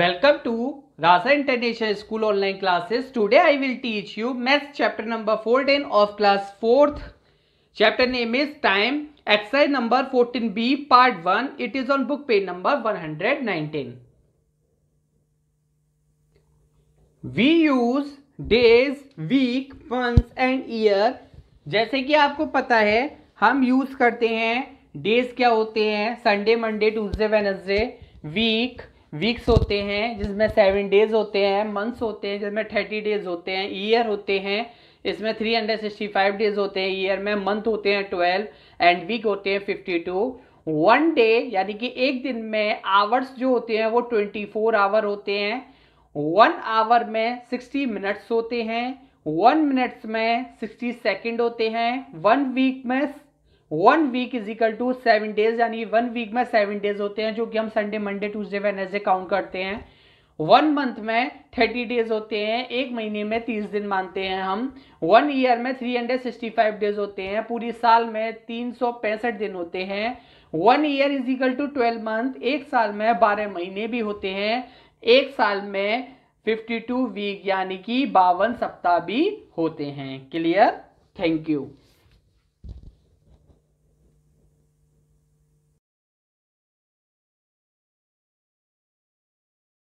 Welcome to Raza International School online classes. Today I will teach you maths chapter number 14 of class 4th. Chapter name is time. Exercise number 14b part 1. It is on book page number 119. We use days, week, months and year. जैसे कि आपको पता है हम use करते हैं days क्या होते हैं Sunday Monday Tuesday Wednesday week weeks होते हैं जिसमें सेवन डेज होते हैं मंथ्स होते हैं जिसमें थर्टी डेज होते हैं ईयर होते हैं इसमें three hundred sixty five days होते हैं ईयर में मंथ होते हैं ट्वेल्व एंड वीक होते हैं फिफ्टी टू वन डे यानी कि एक दिन में आवर्स जो होते हैं वो ट्वेंटी फोर आवर होते हैं वन आवर में सिक्सटी मिनट्स होते हैं वन मिनट्स में सिक्सटी सेकेंड होते हैं वन वीक में one week is equal to seven days यानी वन वीक में सेवन डेज होते हैं जो कि हम Sunday Monday Tuesday Wednesday count करते हैं वन मंथ में थर्टी डेज होते हैं एक महीने में तीस दिन मानते हैं हम वन ईयर में three hundred sixty five days होते हैं पूरी साल में तीन सौ पैंसठ दिन होते हैं one year is equal to twelve month एक साल में बारह महीने भी होते हैं एक साल में फिफ्टी टू वीक यानी कि बावन सप्ताह भी होते हैं क्लियर थैंक यू